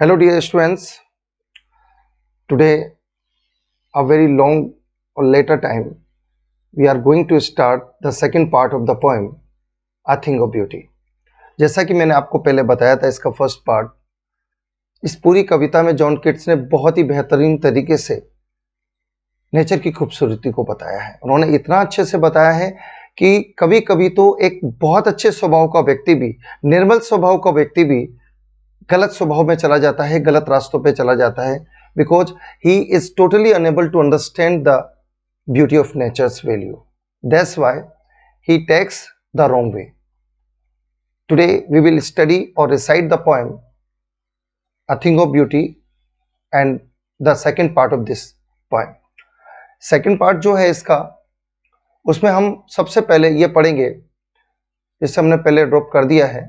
Hello dear students today a very long और later time we are going to start the second part of the poem a thing of beauty जैसा कि मैंने आपको पहले बताया था इसका फर्स्ट पार्ट इस पूरी कविता में जॉन किट्स ने बहुत ही बेहतरीन तरीके से नेचर की खूबसूरती को बताया है उन्होंने इतना अच्छे से बताया है कि कभी कभी तो एक बहुत अच्छे स्वभाव का व्यक्ति भी निर्मल स्वभाव का व्यक्ति भी गलत स्वभाव में चला जाता है गलत रास्तों पे चला जाता है because he is totally unable to understand the beauty of nature value that's why he takes the wrong way today we will study और recite the poem a thing of beauty and the second part of this poem second part जो है इसका उसमें हम सबसे पहले ये पढ़ेंगे जिससे हमने पहले ड्रॉप कर दिया है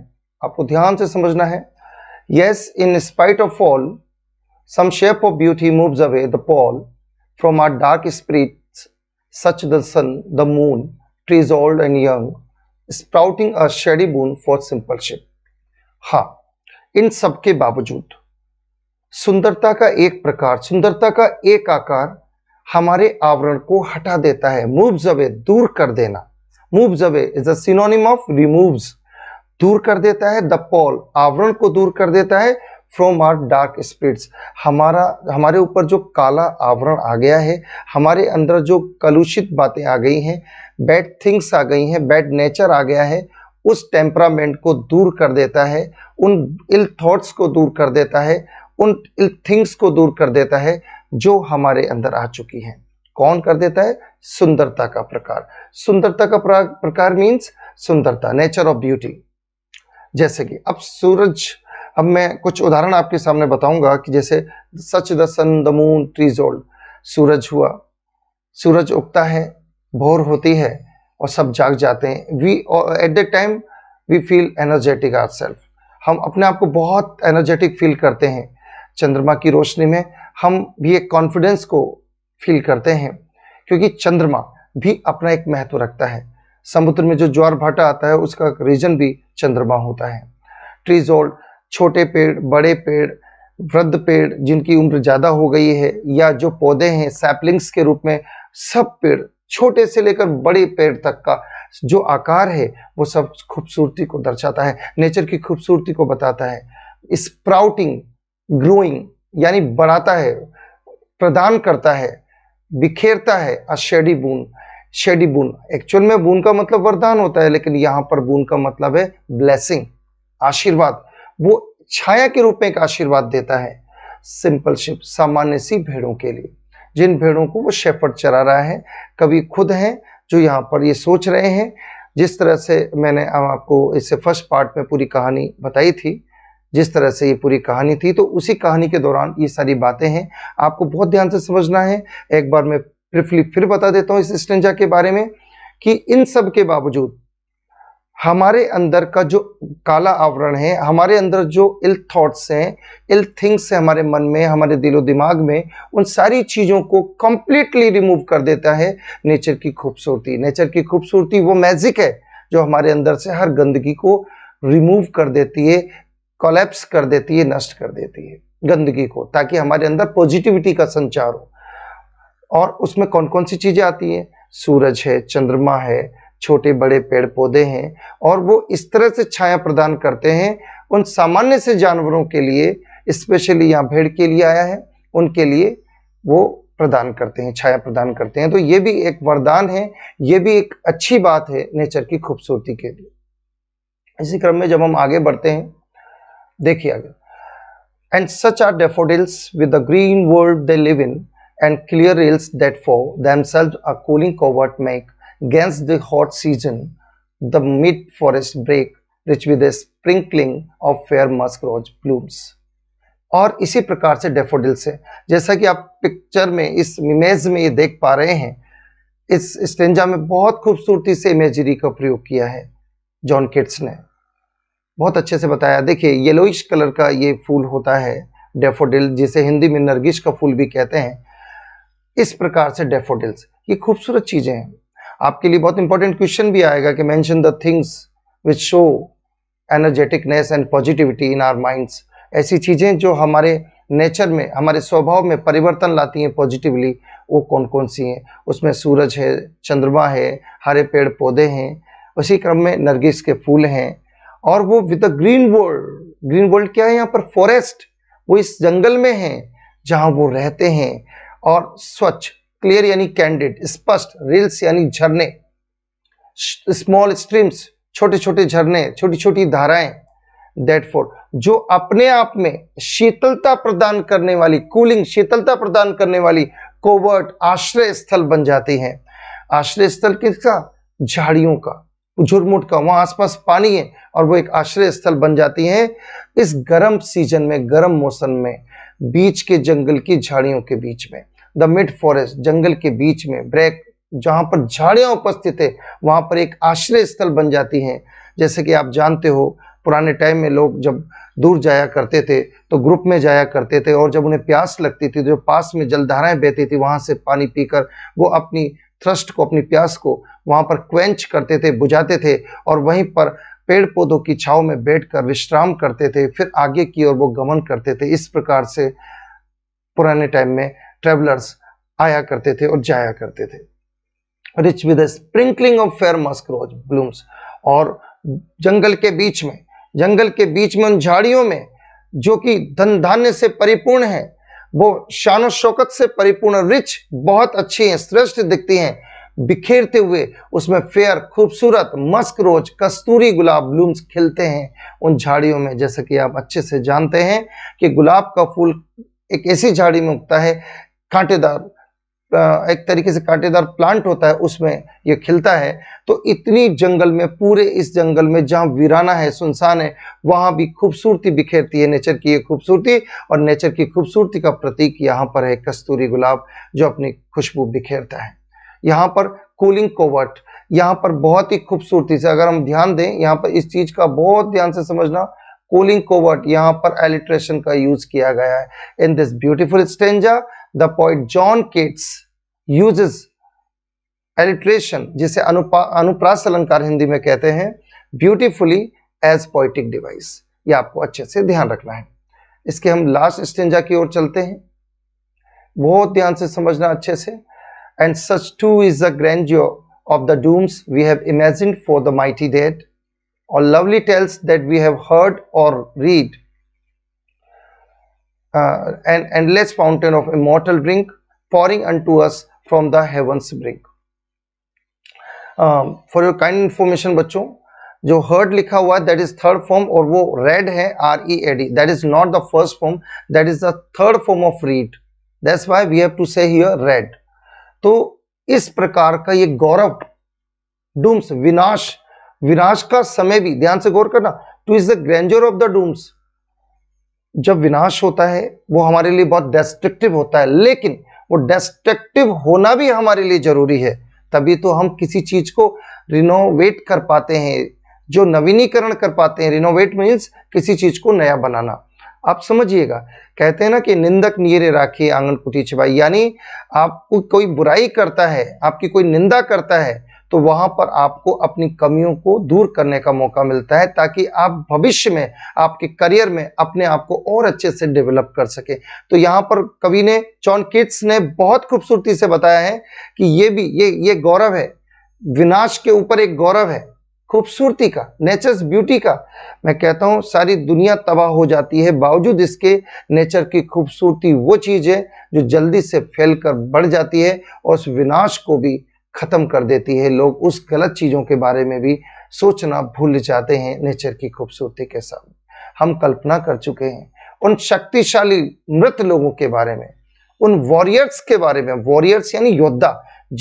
आपको ध्यान से समझना है Yes, in spite of all, some shape of beauty moves away the pall from our dark spirits, such the sun, the moon, trees old and young, sprouting a shady boon for simple ship. हाँ इन सब के बावजूद सुंदरता का एक प्रकार सुंदरता का एक आकार हमारे आवरण को हटा देता है मूव्स अवे दूर कर देना moves away is a synonym of removes दूर कर देता है द पॉल आवरण को दूर कर देता है फ्रॉम आर डार्क स्पिरिट्स हमारा हमारे ऊपर जो काला आवरण आ गया है हमारे अंदर जो कलुषित बातें आ गई हैं बैड थिंग्स आ गई हैं बैड नेचर आ गया है उस टेम्परामेंट को दूर कर देता है उन इल थॉट्स को दूर कर देता है उन इल थिंग्स को दूर कर देता है जो हमारे अंदर आ चुकी हैं कौन कर देता है सुंदरता का प्रकार सुंदरता का प्रकार मीन्स सुंदरता नेचर ऑफ ब्यूटी जैसे कि अब सूरज अब मैं कुछ उदाहरण आपके सामने बताऊंगा कि जैसे such the sun the moon trees old सूरज हुआ सूरज उगता है भोर होती है और सब जाग जाते हैं we at the time we feel energetic our self हम अपने आप को बहुत एनर्जेटिक फील करते हैं चंद्रमा की रोशनी में हम भी एक कॉन्फिडेंस को फील करते हैं क्योंकि चंद्रमा भी अपना एक महत्व रखता है समुद्र में जो ज्वार भाटा आता है उसका रीजन भी चंद्रमा होता है ट्रीजोल्ड छोटे पेड़ बड़े पेड़ वृद्ध पेड़ जिनकी उम्र ज़्यादा हो गई है या जो पौधे हैं सैपलिंग्स के रूप में सब पेड़ छोटे से लेकर बड़े पेड़ तक का जो आकार है वो सब खूबसूरती को दर्शाता है नेचर की खूबसूरती को बताता है स्प्राउटिंग ग्रोइंग यानी बढ़ाता है प्रदान करता है बिखेरता है अशेडी बूंद शेडी बून एक्चुअल में बून का मतलब वरदान होता है लेकिन यहां पर बून का मतलब है ब्लेसिंग आशीर्वाद वो छाया के रूप में एक आशीर्वाद देता है सिंपल शिप सामान्य सी भेड़ों के लिए जिन भेड़ों को वो शेफर्ड चरा रहा है कभी खुद हैं जो यहाँ पर ये सोच रहे हैं जिस तरह से मैंने आपको इससे फर्स्ट पार्ट में पूरी कहानी बताई थी जिस तरह से ये पूरी कहानी थी तो उसी कहानी के दौरान ये सारी बातें हैं आपको बहुत ध्यान से समझना है एक बार मैं ब्रीफली फिर बता देता हूँ इस स्टेंजा के बारे में कि इन सब के बावजूद हमारे अंदर का जो काला आवरण है हमारे अंदर जो इल थॉट्स हैं इल थिंग्स हैं हमारे मन में हमारे दिलो दिमाग में उन सारी चीज़ों को कम्प्लीटली रिमूव कर देता है नेचर की खूबसूरती नेचर की खूबसूरती वो मैजिक है जो हमारे अंदर से हर गंदगी को रिमूव कर देती है कोलेप्स कर देती है नष्ट कर देती है गंदगी को ताकि हमारे अंदर पॉजिटिविटी का संचार हो और उसमें कौन कौन सी चीज़ें आती हैं सूरज है चंद्रमा है छोटे बड़े पेड़ पौधे हैं और वो इस तरह से छाया प्रदान करते हैं उन सामान्य से जानवरों के लिए स्पेशली यहाँ भेड़ के लिए आया है उनके लिए वो प्रदान करते हैं छाया प्रदान करते हैं तो ये भी एक वरदान है ये भी एक अच्छी बात है नेचर की खूबसूरती के लिए इसी क्रम में जब हम आगे बढ़ते हैं देखिए आगे and such are daffodils with the green world they live in and clear rails that for themselves a cooling covert make against the hot season the mid-forest break rich with a sprinkling of fair musk rose blooms और इसी प्रकार से daffodil से जैसा कि आप picture में इस इमेज में ये देख पा रहे हैं इस स्टेंजा में बहुत खूबसूरती से इमेजरी का प्रयोग किया है जॉन किट्स ने बहुत अच्छे से बताया देखिए येलोइश कलर का ये फूल होता है डेफोडिल जिसे हिंदी में नरगिश का फूल भी कहते हैं इस प्रकार से डेफोडिल्स ये खूबसूरत चीजें हैं आपके लिए बहुत इंपॉर्टेंट क्वेश्चन भी आएगा कि mention the things which show energeticness and positivity in our minds ऐसी चीजें जो हमारे नेचर में हमारे स्वभाव में परिवर्तन लाती हैं पॉजिटिवली वो कौन कौन सी हैं उसमें सूरज है चंद्रमा है हरे पेड़ पौधे हैं उसी क्रम में नरगिस के फूल हैं और वो with the green world green world क्या है यहाँ पर फॉरेस्ट वो इस जंगल में हैं जहाँ वो रहते हैं और स्वच्छ क्लियर यानी कैंडिड स्पष्ट रिल्स यानी झरने स्मॉल स्ट्रीम्स छोटे छोटे झरने छोटी छोटी धाराएं डेट फोर जो अपने आप में शीतलता प्रदान करने वाली कूलिंग शीतलता प्रदान करने वाली कोवर्ट आश्रय स्थल बन जाती हैं आश्रय स्थल किसका झाड़ियों का झुरमुट का वहाँ आसपास पानी है और वो एक आश्रय स्थल बन जाती हैं इस गर्म सीजन में गर्म मौसम में बीच के जंगल की झाड़ियों के बीच में द मिड फॉरेस्ट जंगल के बीच में ब्रैक जहाँ पर झाड़ियाँ उपस्थित है वहाँ पर एक आश्रय स्थल बन जाती हैं जैसे कि आप जानते हो पुराने टाइम में लोग जब दूर जाया करते थे तो ग्रुप में जाया करते थे और जब उन्हें प्यास लगती थी तो जो पास में जलधाराएं बहती थी वहाँ से पानी पीकर वो अपनी थ्रस्ट को अपनी प्यास को वहाँ पर क्वेंच करते थे बुझाते थे और वहीं पर पेड़ पौधों की छाव में बैठकर विश्राम करते थे फिर आगे की ओर वो गमन करते थे इस प्रकार से पुराने टाइम में ट्रेवलर्स आया करते थे और जाया करते थे rich with sprinkling of fair rose blooms और जंगल के बीच में जंगल के बीच में उन झाड़ियों में जो कि धन धान्य से परिपूर्ण है वो शान शौकत से परिपूर्ण रिच बहुत अच्छी हैं श्रेष्ठ दिखती हैं बिखेरते हुए उसमें फेयर खूबसूरत मस्क रोज कस्तूरी गुलाब ब्लूम्स खिलते हैं उन झाड़ियों में जैसा कि आप अच्छे से जानते हैं कि गुलाब का फूल एक ऐसी झाड़ी में उगता है कांटेदार एक तरीके से कांटेदार प्लांट होता है उसमें ये खिलता है तो इतनी जंगल में पूरे इस जंगल में जहाँ वीराना है सुनसान है वहाँ भी खूबसूरती बिखेरती है नेचर की ये खूबसूरती और नेचर की खूबसूरती का प्रतीक यहाँ पर है कस्तूरी गुलाब जो अपनी खुशबू बिखेरता है यहाँ पर कूलिंग कोवर्ट यहाँ पर बहुत ही खूबसूरती से अगर हम ध्यान दें यहाँ पर इस चीज़ का बहुत ध्यान से समझना कूलिंग कोवर्ट यहाँ पर एलिट्रेशन का यूज किया गया है in this beautiful stanza the poet John Keats uses alliteration जिसे अनुपा अनुप्रास अलंकार हिंदी में कहते हैं ब्यूटीफुली एज पोइटिक डिवाइस ये आपको अच्छे से ध्यान रखना है इसके हम लास्ट स्टेंजा की ओर चलते हैं बहुत ध्यान से समझना अच्छे से and such too is the grandeur of the dooms we have imagine for the mighty dead और lovely tales that we have heard और read uh, an endless fountain of immortal drink pouring unto us from the heavens brink for your kind information बच्चों जो heard लिखा हुआ है that is third form और वो read है R E A D that is not the first form that is the third form of read that's why we have to say read तो इस प्रकार का ये गौरव डूम्स विनाश विनाश का समय भी ध्यान से गौर करना too is the grandeur of the dooms जब विनाश होता है वो हमारे लिए बहुत डेस्ट्रक्टिव होता है लेकिन वो डेस्ट्रक्टिव होना भी हमारे लिए ज़रूरी है तभी तो हम किसी चीज़ को रिनोवेट कर पाते हैं जो नवीनीकरण कर पाते हैं रिनोवेट मीन्स किसी चीज़ को नया बनाना आप समझिएगा कहते हैं ना कि निंदक नीरे राखी आंगन कुटी छिपाई यानी आपको कोई बुराई करता है आपकी कोई निंदा करता है तो वहां पर आपको अपनी कमियों को दूर करने का मौका मिलता है ताकि आप भविष्य में आपके करियर में अपने आप को और अच्छे से डेवलप कर सके तो यहाँ पर कवि ने चौन किट्स ने बहुत खूबसूरती से बताया है कि ये भी ये ये गौरव है विनाश के ऊपर एक गौरव है खूबसूरती का नेचर्स ब्यूटी का मैं कहता हूँ सारी दुनिया तबाह हो जाती है बावजूद इसके नेचर की खूबसूरती वो चीज़ है जो जल्दी से फैल कर बढ़ जाती है और उस विनाश को भी ख़त्म कर देती है लोग उस गलत चीज़ों के बारे में भी सोचना भूल जाते हैं नेचर की खूबसूरती के सामने हम कल्पना कर चुके हैं उन शक्तिशाली मृत लोगों के बारे में उन वॉरियर्स के बारे में वॉरियर्स यानी योद्धा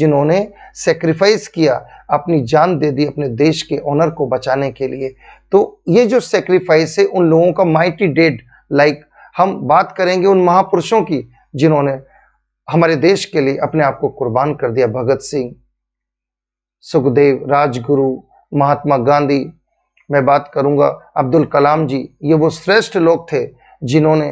जिन्होंने सेक्रीफाइस किया अपनी जान दे दी अपने देश के ऑनर को बचाने के लिए तो ये जो सेक्रीफाइस है उन लोगों का माइटी डेड लाइक हम बात करेंगे उन महापुरुषों की जिन्होंने हमारे देश के लिए अपने आप को कुर्बान कर दिया भगत सिंह सुखदेव राजगुरु महात्मा गांधी मैं बात करूंगा अब्दुल कलाम जी ये वो श्रेष्ठ लोग थे जिन्होंने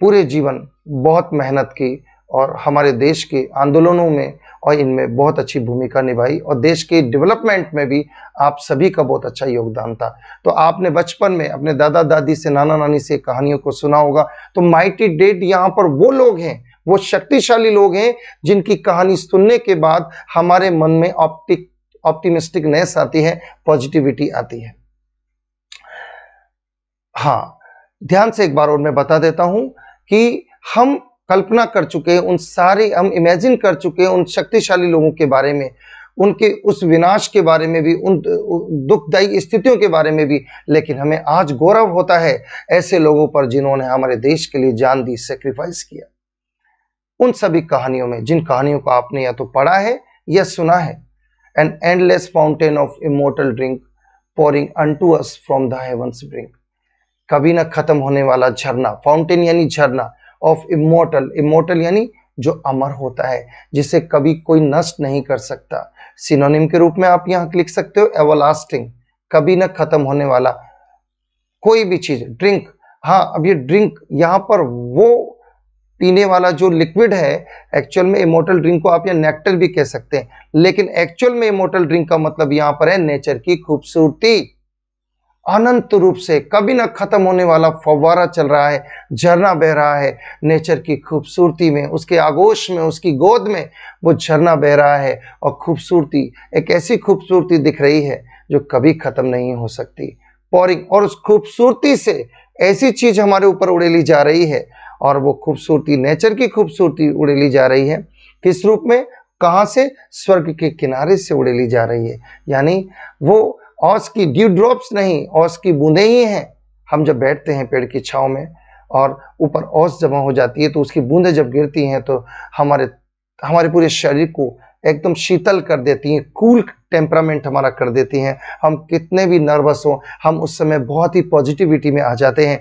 पूरे जीवन बहुत मेहनत की और हमारे देश के आंदोलनों में और इनमें बहुत अच्छी भूमिका निभाई और देश के डेवलपमेंट में भी आप सभी का बहुत अच्छा योगदान था तो आपने बचपन में अपने दादा दादी से नाना नानी से कहानियों को सुना होगा तो माइटी डेट यहाँ पर वो लोग हैं वो शक्तिशाली लोग हैं जिनकी कहानी सुनने के बाद हमारे मन में ऑप्टिक ऑप्टिमिस्टिकनेस आती है पॉजिटिविटी आती है हाँ ध्यान से एक बार और मैं बता देता हूं कि हम कल्पना कर चुके हैं उन सारे हम इमेजिन कर चुके हैं उन शक्तिशाली लोगों के बारे में उनके उस विनाश के बारे में भी उन दुखदायी स्थितियों के बारे में भी लेकिन हमें आज गौरव होता है ऐसे लोगों पर जिन्होंने हमारे देश के लिए जान दी सेक्रीफाइस किया उन सभी कहानियों में जिन कहानियों को आपने या तो पढ़ा है या सुना है an endless fountain of immortal drink pouring unto us from the heavens brink कभी ना खत्म होने वाला झरना फाउंटेन यानी झरना ऑफ इमोटल इमोटल यानी जो अमर होता है जिसे कभी कोई नष्ट नहीं कर सकता सिनोनिम के रूप में आप यहाँ लिख सकते हो एवरलास्टिंग कभी ना खत्म होने वाला कोई भी चीज ड्रिंक हाँ अब ये ड्रिंक यहाँ पर वो पीने वाला जो लिक्विड है एक्चुअल में इमोटल ड्रिंक को आप या नेक्टर भी कह सकते हैं लेकिन एक्चुअल में इमोटल ड्रिंक का मतलब यहां पर है नेचर की खूबसूरती अनंत रूप से कभी ना खत्म होने वाला फव्वारा चल रहा है झरना बह रहा है नेचर की खूबसूरती में उसके आगोश में उसकी गोद में वो झरना बह रहा है और खूबसूरती एक ऐसी खूबसूरती दिख रही है जो कभी खत्म नहीं हो सकती पॉरिंग और उस खूबसूरती से ऐसी चीज हमारे ऊपर उड़ेली जा रही है और वो खूबसूरती नेचर की खूबसूरती उड़ेली जा रही है किस रूप में कहाँ से स्वर्ग के किनारे से उड़ेली जा रही है यानी वो औस की ड्यू ड्रॉप्स नहीं औस की बूंदें ही हैं हम जब बैठते हैं पेड़ की छाँव में और ऊपर औस जमा हो जाती है तो उसकी बूंदें जब गिरती हैं तो हमारे हमारे पूरे शरीर को एकदम शीतल कर देती हैं कूल टेम्परामेंट हमारा कर देती हैं हम कितने भी नर्वस हों हम उस समय बहुत ही पॉजिटिविटी में आ जाते हैं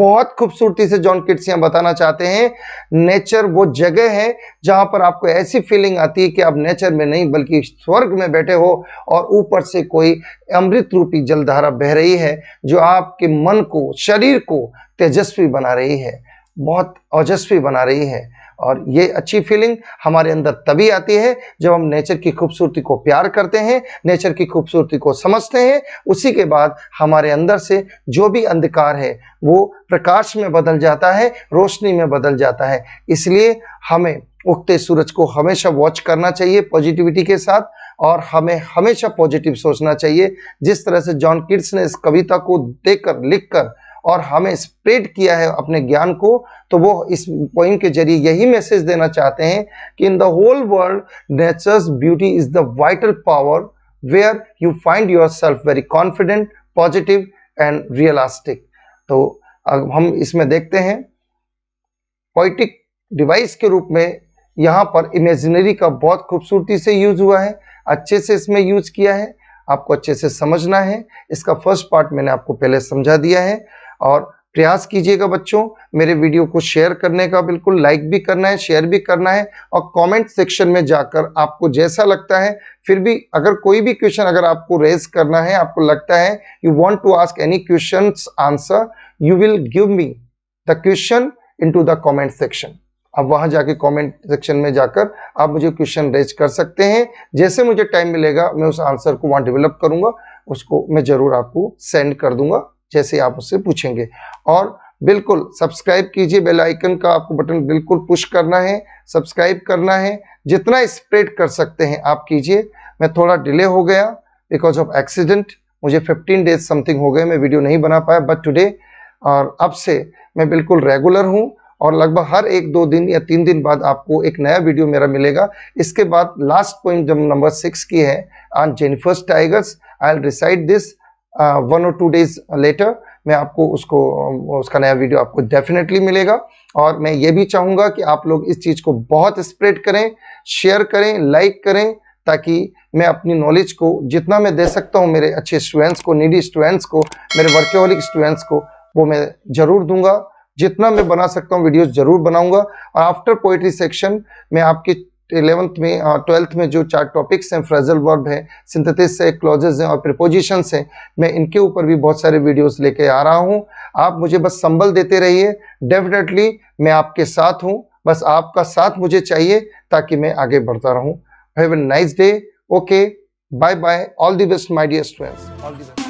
बहुत खूबसूरती से जॉन यहाँ बताना चाहते हैं नेचर वो जगह है जहाँ पर आपको ऐसी फीलिंग आती है कि आप नेचर में नहीं बल्कि स्वर्ग में बैठे हो और ऊपर से कोई अमृत रूपी जलधारा बह रही है जो आपके मन को शरीर को तेजस्वी बना रही है बहुत ओजस्वी बना रही है और ये अच्छी फीलिंग हमारे अंदर तभी आती है जब हम नेचर की खूबसूरती को प्यार करते हैं नेचर की खूबसूरती को समझते हैं उसी के बाद हमारे अंदर से जो भी अंधकार है वो प्रकाश में बदल जाता है रोशनी में बदल जाता है इसलिए हमें उगते सूरज को हमेशा वॉच करना चाहिए पॉजिटिविटी के साथ और हमें हमेशा पॉजिटिव सोचना चाहिए जिस तरह से जॉन किड्स ने इस कविता को देखकर लिखकर और हमें स्प्रेड किया है अपने ज्ञान को तो वो इस पॉइंट के जरिए यही मैसेज देना चाहते हैं कि in the whole world nature's beauty is the vital power where you find yourself very confident positive and realistic तो अब हम इसमें देखते हैं पोइटिक डिवाइस के रूप में यहाँ पर इमेजिनरी का बहुत खूबसूरती से यूज हुआ है अच्छे से इसमें यूज किया है आपको अच्छे से समझना है इसका फर्स्ट पार्ट मैंने आपको पहले समझा दिया है और प्रयास कीजिएगा बच्चों मेरे वीडियो को शेयर करने का बिल्कुल लाइक भी करना है शेयर भी करना है और कमेंट सेक्शन में जाकर आपको जैसा लगता है फिर भी अगर कोई भी क्वेश्चन अगर आपको रेज करना है आपको लगता है you want to ask any question answer you will give me the question into the comment section अब वहां जाके कॉमेंट सेक्शन में जाकर आप मुझे क्वेश्चन रेज कर सकते हैं जैसे मुझे टाइम मिलेगा मैं उस आंसर को वहां डेवलप करूंगा उसको मैं जरूर आपको सेंड कर दूंगा जैसे आप उससे पूछेंगे और बिल्कुल सब्सक्राइब कीजिए बेल आइकन का आपको बटन बिल्कुल पुश करना है सब्सक्राइब करना है जितना स्प्रेड कर सकते हैं आप कीजिए मैं थोड़ा डिले हो गया बिकॉज ऑफ एक्सीडेंट मुझे 15 डेज समथिंग हो गए मैं वीडियो नहीं बना पाया बट टुडे और अब से मैं बिल्कुल रेगुलर हूँ और लगभग हर एक दो दिन या तीन दिन बाद आपको एक नया वीडियो मेरा मिलेगा इसके बाद लास्ट पॉइंट जब नंबर सिक्स की है on Jennifer's tigers I'll recite this one और टू डेज लेटर मैं आपको उसको उसका नया वीडियो आपको डेफिनेटली मिलेगा और मैं ये भी चाहूँगा कि आप लोग इस चीज़ को बहुत स्प्रेड करें शेयर करें लाइक करें ताकि मैं अपनी नॉलेज को जितना मैं दे सकता हूँ मेरे अच्छे स्टूडेंट्स को नीडी स्टूडेंट्स को मेरे वर्केहोलिक स्टूडेंट्स को वो मैं ज़रूर दूंगा जितना मैं बना सकता हूँ वीडियो ज़रूर बनाऊंगा और आफ्टर पोइट्री सेक्शन मैं आपके इलेवंथ में और ट्वेल्थ में जो चार टॉपिक्स हैं फ्रेजल वर्ब है सिंथेसिस है क्लोजेज हैं और प्रिपोजिशन हैं मैं इनके ऊपर भी बहुत सारे वीडियोस लेके आ रहा हूं आप मुझे बस संबल देते रहिए डेफिनेटली मैं आपके साथ हूं बस आपका साथ मुझे चाहिए ताकि मैं आगे बढ़ता रहूँ have a nice day okay bye bye all the best my dear students all the best